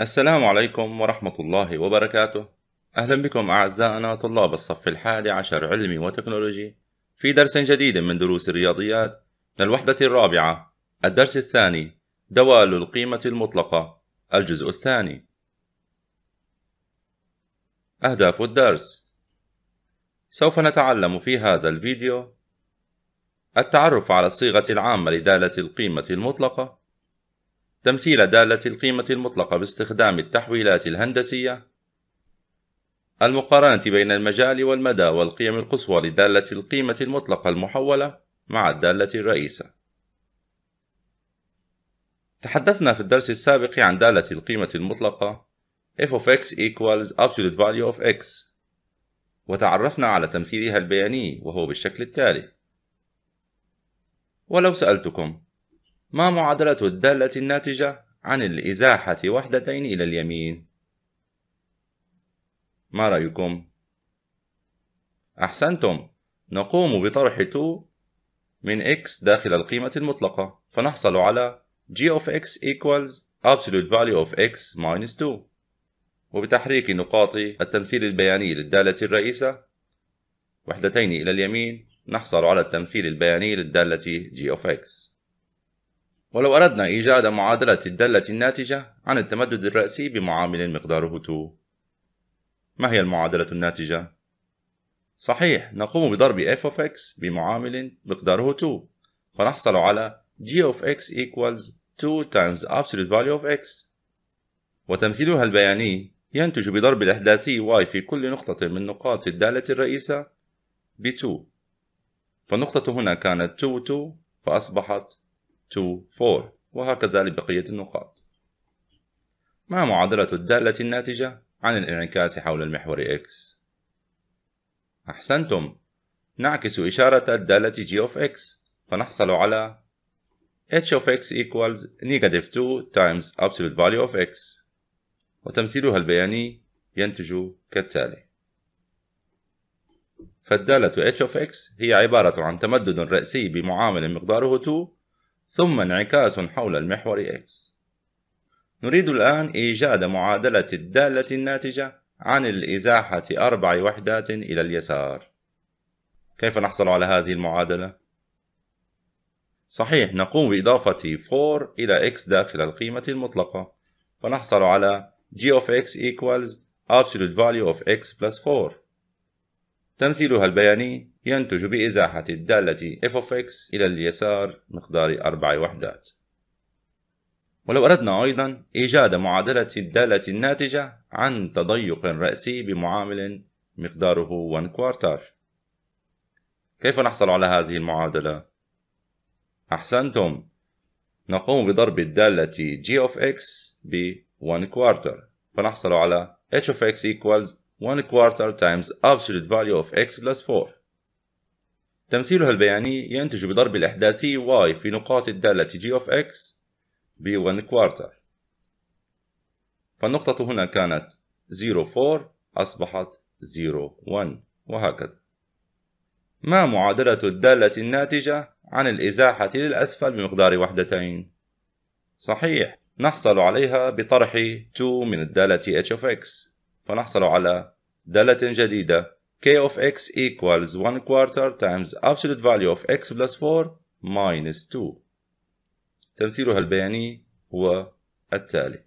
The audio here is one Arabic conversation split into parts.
السلام عليكم ورحمة الله وبركاته أهلا بكم أعزائنا طلاب الصف الحادي عشر علمي وتكنولوجي في درس جديد من دروس الرياضيات من الوحدة الرابعة الدرس الثاني دوال القيمة المطلقة الجزء الثاني أهداف الدرس سوف نتعلم في هذا الفيديو التعرف على الصيغة العامة لدالة القيمة المطلقة تمثيل دالة القيمة المطلقة باستخدام التحويلات الهندسية المقارنة بين المجال والمدى والقيم القصوى لدالة القيمة المطلقة المحولة مع الدالة الرئيسة تحدثنا في الدرس السابق عن دالة القيمة المطلقة f of x equals absolute value of x وتعرفنا على تمثيلها البياني وهو بالشكل التالي ولو سألتكم ما معادلة الدالة الناتجة عن الإزاحة وحدتين إلى اليمين؟ ما رأيكم؟ أحسنتم نقوم بطرح 2 من x داخل القيمة المطلقة فنحصل على g of x equals absolute value of x minus 2 وبتحريك نقاط التمثيل البياني للدالة الرئيسة وحدتين إلى اليمين نحصل على التمثيل البياني للدالة g of x ولو أردنا إيجاد معادلة الدالة الناتجة عن التمدد الرأسي بمعامل مقداره 2 ما هي المعادلة الناتجة؟ صحيح نقوم بضرب f of x بمعامل مقداره 2 فنحصل على g of x equals 2 times absolute value of x وتمثيلها البياني ينتج بضرب الإحداثي y في كل نقطة من نقاط الدالة الرئيسة ب 2 فالنقطة هنا كانت 2 2 فأصبحت 2 4 وهكذا لبقية النقاط ما معادلة الدالة الناتجة عن الانعكاس حول المحور X؟ أحسنتم نعكس إشارة الدالة g of x فنحصل على h of x equals negative 2 times absolute value of x وتمثيلها البياني ينتج كالتالي فالدالة h of x هي عبارة عن تمدد رأسي بمعامل مقداره 2 ثم انعكاس حول المحور X نريد الآن إيجاد معادلة الدالة الناتجة عن الإزاحة أربع وحدات إلى اليسار كيف نحصل على هذه المعادلة؟ صحيح نقوم بإضافة 4 إلى x داخل القيمة المطلقة فنحصل على g of x equals absolute value of x plus 4 تمثيلها البياني ينتج بإزاحة الدالة f of x إلى اليسار مقدار أربع وحدات ولو أردنا أيضا إيجاد معادلة الدالة الناتجة عن تضيق رأسي بمعامل مقداره 1 كوارتر كيف نحصل على هذه المعادلة؟ أحسنتم نقوم بضرب الدالة g of x ب 1 كوارتر فنحصل على h of x equals 1 quarter times absolute value of x plus 4 تمثيلها البياني ينتج بضرب الإحداثي y في نقاط الدالة g of x ب 1 quarter فالنقطة هنا كانت 0 4 أصبحت 0 1 وهكذا ما معادلة الدالة الناتجة عن الإزاحة للأسفل بمقدار وحدتين؟ صحيح نحصل عليها بطرح 2 من الدالة h of x فنحصل على دالة جديدة k of x equals 1 quarter times absolute value of x plus 4 minus 2 تمثيلها البياني هو التالي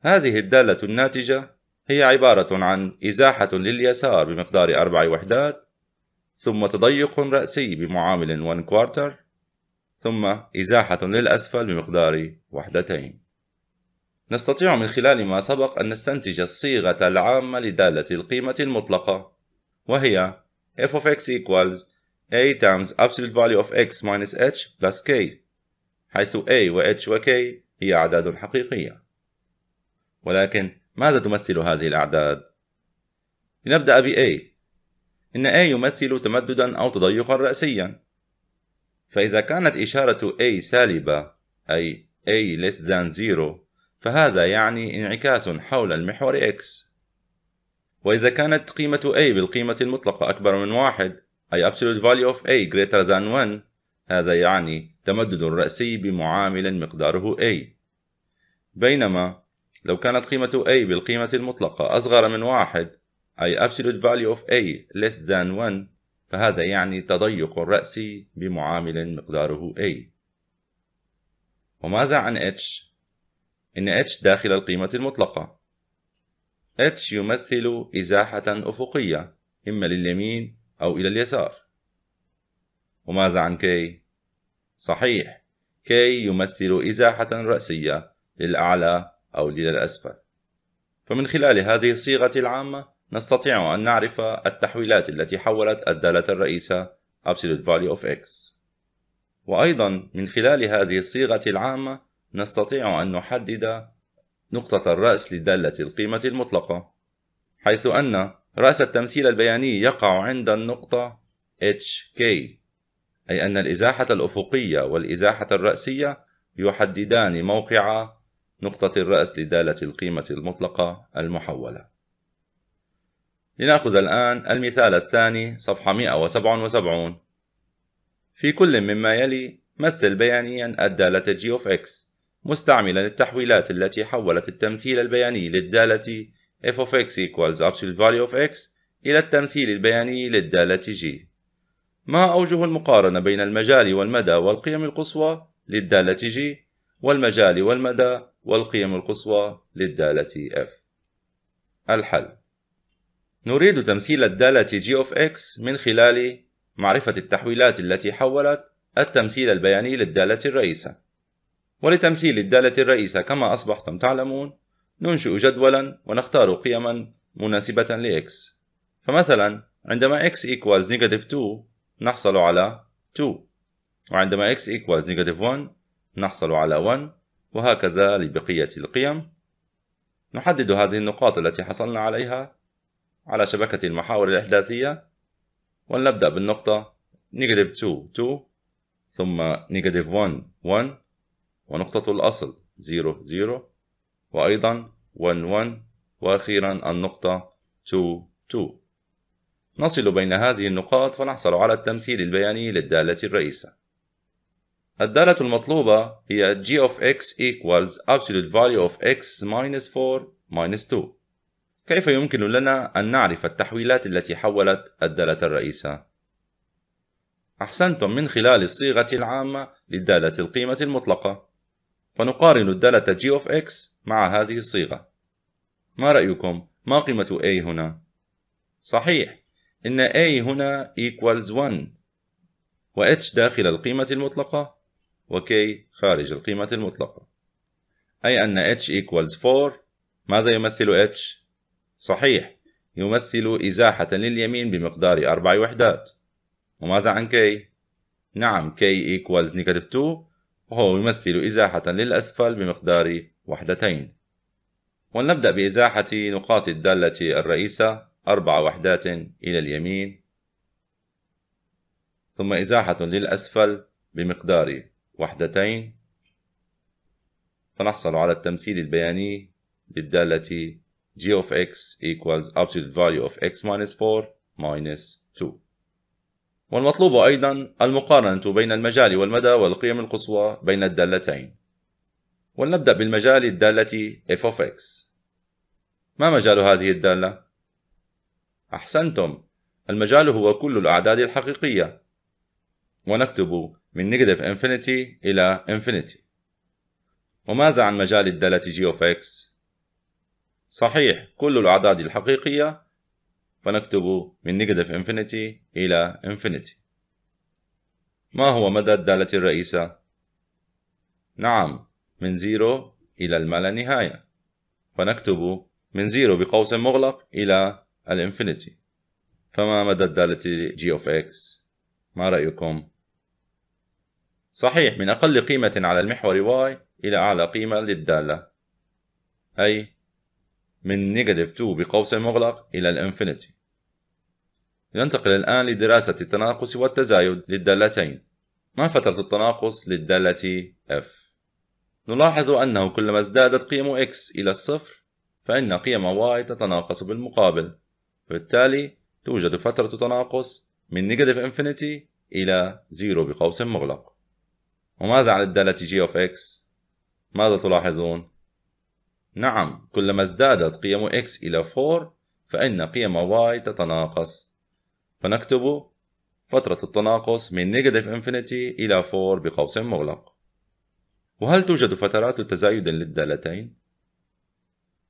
هذه الدالة الناتجة هي عبارة عن إزاحة لليسار بمقدار أربع وحدات ثم تضيق رأسي بمعامل 1 quarter ثم إزاحة للأسفل بمقدار وحدتين نستطيع من خلال ما سبق أن نستنتج الصيغة العامة لدالة القيمة المطلقة وهي f of x equals a times absolute value of x minus h plus k حيث a و h و k هي أعداد حقيقية ولكن ماذا تمثل هذه الأعداد؟ لنبدأ ب a إن a يمثل تمددا أو تضيقا رأسيا فإذا كانت إشارة a سالبة أي a less than 0 فهذا يعني انعكاس حول المحور X وإذا كانت قيمة A بالقيمة المطلقة أكبر من واحد أي absolute value of A greater than 1 هذا يعني تمدد رأسي بمعامل مقداره A بينما لو كانت قيمة A بالقيمة المطلقة أصغر من واحد أي absolute value of A less than 1 فهذا يعني تضيق الرأسي بمعامل مقداره A وماذا عن H؟ إن H داخل القيمة المطلقة. H يمثل إزاحة أفقية إما لليمين أو إلى اليسار. وماذا عن K؟ صحيح، K يمثل إزاحة رأسية للأعلى أو إلى الأسفل. فمن خلال هذه الصيغة العامة نستطيع أن نعرف التحويلات التي حولت الدالة الرئيسة absolute value of x. وأيضا من خلال هذه الصيغة العامة نستطيع أن نحدد نقطة الرأس لدالة القيمة المطلقة حيث أن رأس التمثيل البياني يقع عند النقطة HK أي أن الإزاحة الأفقية والإزاحة الرأسية يحددان موقع نقطة الرأس لدالة القيمة المطلقة المحولة لنأخذ الآن المثال الثاني صفحة 177 في كل مما يلي مثل بيانيا الدالة g of x مستعملا التحويلات التي حولت التمثيل البياني للدالة f of x equals absolute value of x إلى التمثيل البياني للدالة g ما أوجه المقارنة بين المجال والمدى والقيم القصوى للدالة g والمجال والمدى والقيم القصوى للدالة f الحل نريد تمثيل الدالة g of x من خلال معرفة التحويلات التي حولت التمثيل البياني للدالة الرئيسة ولتمثيل الدالة الرئيسة كما أصبحتم تعلمون ننشئ جدولا ونختار قيما مناسبة x فمثلا عندما x equals negative 2 نحصل على 2 وعندما x equals negative 1 نحصل على 1 وهكذا لبقية القيم نحدد هذه النقاط التي حصلنا عليها على شبكة المحاور الإحداثية ولنبدأ بالنقطة negative 2 2 ثم negative 1 1 ونقطة الأصل 0 0 وأيضا 1 1 وأخيرا النقطة 2 2 نصل بين هذه النقاط فنحصل على التمثيل البياني للدالة الرئيسة الدالة المطلوبة هي g of x equals absolute value of x minus 4 minus 2 كيف يمكن لنا أن نعرف التحويلات التي حولت الدالة الرئيسة؟ أحسنتم من خلال الصيغة العامة للدالة القيمة المطلقة فنقارن الدالة g of x مع هذه الصيغة ما رأيكم؟ ما قيمة a هنا؟ صحيح إن a هنا equals 1 و h داخل القيمة المطلقة و k خارج القيمة المطلقة أي أن h equals 4 ماذا يمثل h؟ صحيح يمثل إزاحة لليمين بمقدار أربع وحدات وماذا عن k؟ نعم k equals negative 2 وهو يمثل إزاحة للأسفل بمقدار وحدتين ولنبدأ بإزاحة نقاط الدالة الرئيسة أربع وحدات إلى اليمين ثم إزاحة للأسفل بمقدار وحدتين فنحصل على التمثيل البياني للدالة g of x equals absolute value of x minus 4 minus 2 والمطلوب أيضا المقارنة بين المجال والمدى والقيم القصوى بين الدالتين ولنبدأ بالمجال الدالة f of x ما مجال هذه الدالة؟ أحسنتم المجال هو كل الأعداد الحقيقية ونكتب من negative infinity إلى infinity وماذا عن مجال الدالة g of x؟ صحيح كل الأعداد الحقيقية فنكتب من نيجاتيف انفينيتي إلى انفينيتي ما هو مدى الدالة الرئيسة؟ نعم من زيرو إلى الما نهاية فنكتب من زيرو بقوس مغلق إلى الانفينيتي فما مدى الدالة g of x؟ ما رأيكم؟ صحيح من أقل قيمة على المحور y إلى أعلى قيمة للدالة أي من نيجاتيف 2 بقوس مغلق إلى الانفينيتي ننتقل الآن لدراسة التناقص والتزايد للدالتين ما فترة التناقص للدالة f نلاحظ أنه كلما ازدادت قيم x إلى الصفر فإن قيم y تتناقص بالمقابل بالتالي توجد فترة تناقص من نيجاتيف انفينيتي إلى زيرو بقوس مغلق وماذا عن الدالة g of x؟ ماذا تلاحظون؟ نعم كلما ازدادت قيم x إلى 4 فإن قيم y تتناقص فنكتب فترة التناقص من نيجاتيف انفينيتي إلى 4 بقوس مغلق وهل توجد فترات تزايد للدالتين؟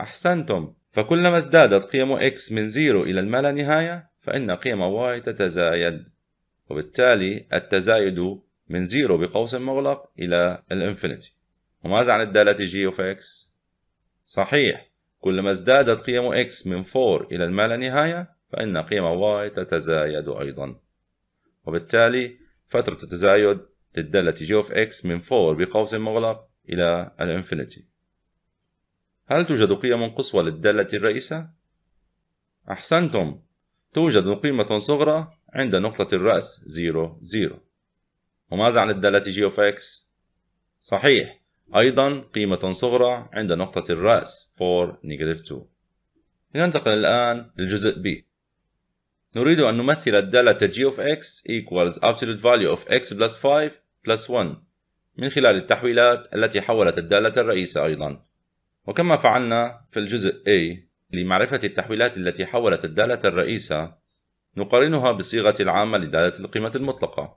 أحسنتم فكلما ازدادت قيم x من 0 إلى نهاية فإن قيم y تتزايد وبالتالي التزايد من 0 بقوس مغلق إلى الانفينيتي وماذا عن الدالة g of x؟ صحيح كلما ازدادت قيم x من 4 إلى ما نهاية فإن قيم y تتزايد أيضا وبالتالي فترة التزايد للدالة g of x من 4 بقوس مغلق إلى الانفينيتي هل توجد قيم قصوى للدالة الرئيسة؟ أحسنتم توجد قيمة صغرى عند نقطة الرأس 0 0 وماذا عن الدالة g of x؟ صحيح أيضا قيمة صغرى عند نقطة الرأس 4 negative 2 لننتقل الآن للجزء B نريد أن نمثل الدالة g of x equals absolute value of x plus 5 plus 1 من خلال التحويلات التي حولت الدالة الرئيسة أيضا وكما فعلنا في الجزء A لمعرفة التحويلات التي حولت الدالة الرئيسة نقارنها بالصيغة العامة لدالة القيمة المطلقة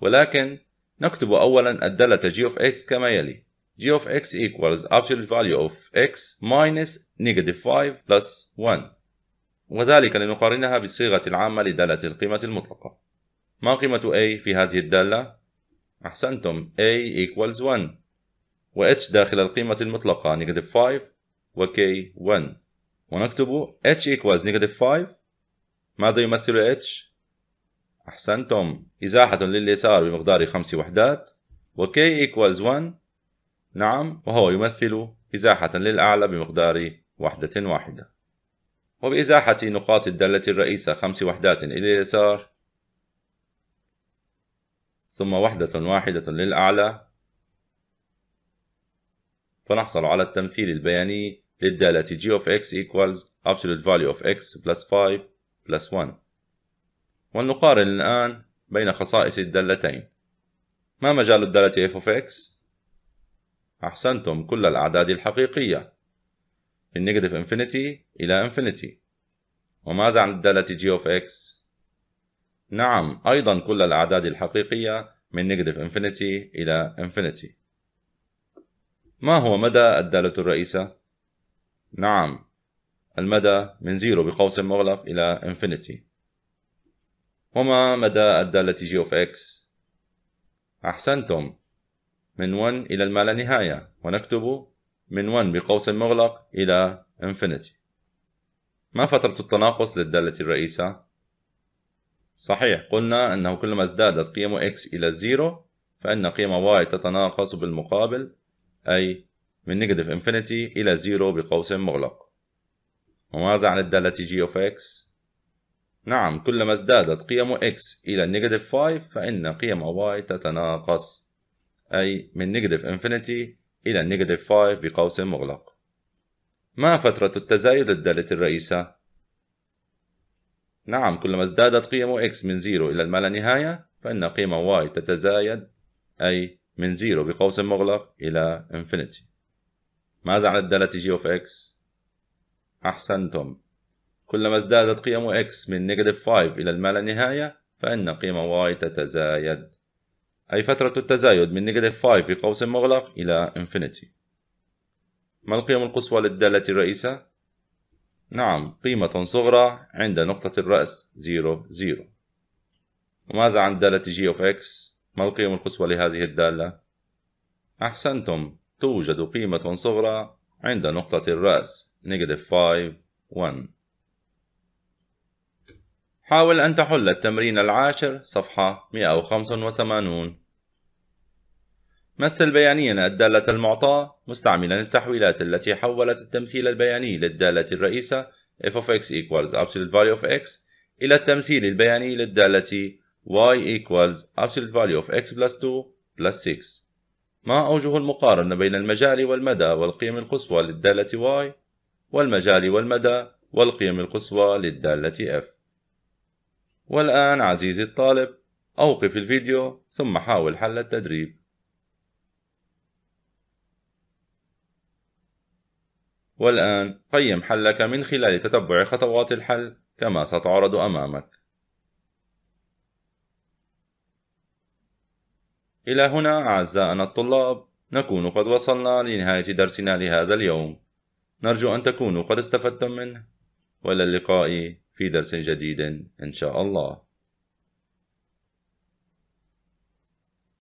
ولكن نكتب أولا الدالة g of x كما يلي g of x equals absolute value of x minus negative 5 plus 1 وذلك لنقارنها بالصيغة العامة لدالة القيمة المطلقة ما قيمة a في هذه الدالة؟ أحسنتم a equals 1 و h داخل القيمة المطلقة negative 5 و k 1 ونكتب h equals negative 5 ماذا يمثل h؟ أحسنتم إزاحة لليسار بمقدار خمس وحدات و k equals 1 نعم وهو يمثل إزاحة للأعلى بمقدار وحدة واحدة وبإزاحة نقاط الدالة الرئيسة خمس وحدات إلى اليسار ثم وحدة واحدة للأعلى فنحصل على التمثيل البياني للدالة g of x equals absolute value of x plus 5 plus 1 ولنقارن الآن بين خصائص الدالتين ما مجال الدالة f of x؟ أحسنتم كل الأعداد الحقيقية من negative infinity إلى infinity وماذا عن الدالة g of x؟ نعم أيضا كل الأعداد الحقيقية من negative infinity إلى infinity ما هو مدى الدالة الرئيسة؟ نعم المدى من زيرو بقوس مغلق إلى infinity وما مدى الدالة g of x؟ أحسنتم من 1 إلى المالانهاية لا نهاية ونكتب من 1 بقوس مغلق إلى infinity ما فترة التناقص للدالة الرئيسة؟ صحيح قلنا أنه كلما ازدادت قيم x إلى 0 فإن قيم y تتناقص بالمقابل أي من نيجاتيف انفينيتي إلى 0 بقوس مغلق وماذا عن الدالة g of x؟ نعم كلما ازدادت قيم x إلى نيجاتيف 5 فإن قيم y تتناقص أي من نيجاتيف انفينيتي إلى نيجاتيف 5 بقوس مغلق ما فترة التزايد للدالة الرئيسة؟ نعم كلما ازدادت قيم x من 0 إلى ما لا نهاية فإن قيمة y تتزايد أي من 0 بقوس مغلق إلى انفينيتي ماذا عن الدالة g of x؟ أحسنتم كلما ازدادت قيم x من نيجاتيف 5 إلى ما لا نهاية فإن قيمة y تتزايد أي فترة التزايد من نيجاتيف 5 في قوس مغلق إلى إنفينيتي. ما القيم القصوى للدالة الرئيسة؟ نعم قيمة صغرى عند نقطة الرأس 0 0 وماذا عن دالة g of x؟ ما القيم القصوى لهذه الدالة؟ أحسنتم توجد قيمة صغرى عند نقطة الرأس نيجاتيف 5 1 حاول أن تحل التمرين العاشر صفحة 185 مثل بيانيا الدالة المعطاة مستعملا التحويلات التي حولت التمثيل البياني للدالة الرئيسة f of x equals absolute value of x إلى التمثيل البياني للدالة y equals absolute value of x plus 2 plus 6 ما أوجه المقارنة بين المجال والمدى والقيم القصوى للدالة y والمجال والمدى والقيم القصوى للدالة f والآن عزيزي الطالب أوقف الفيديو ثم حاول حل التدريب والآن قيم حلك من خلال تتبع خطوات الحل كما ستعرض أمامك إلى هنا أعزائنا الطلاب نكون قد وصلنا لنهاية درسنا لهذا اليوم نرجو أن تكونوا قد استفدتم منه وإلى اللقاء في درس جديد إن شاء الله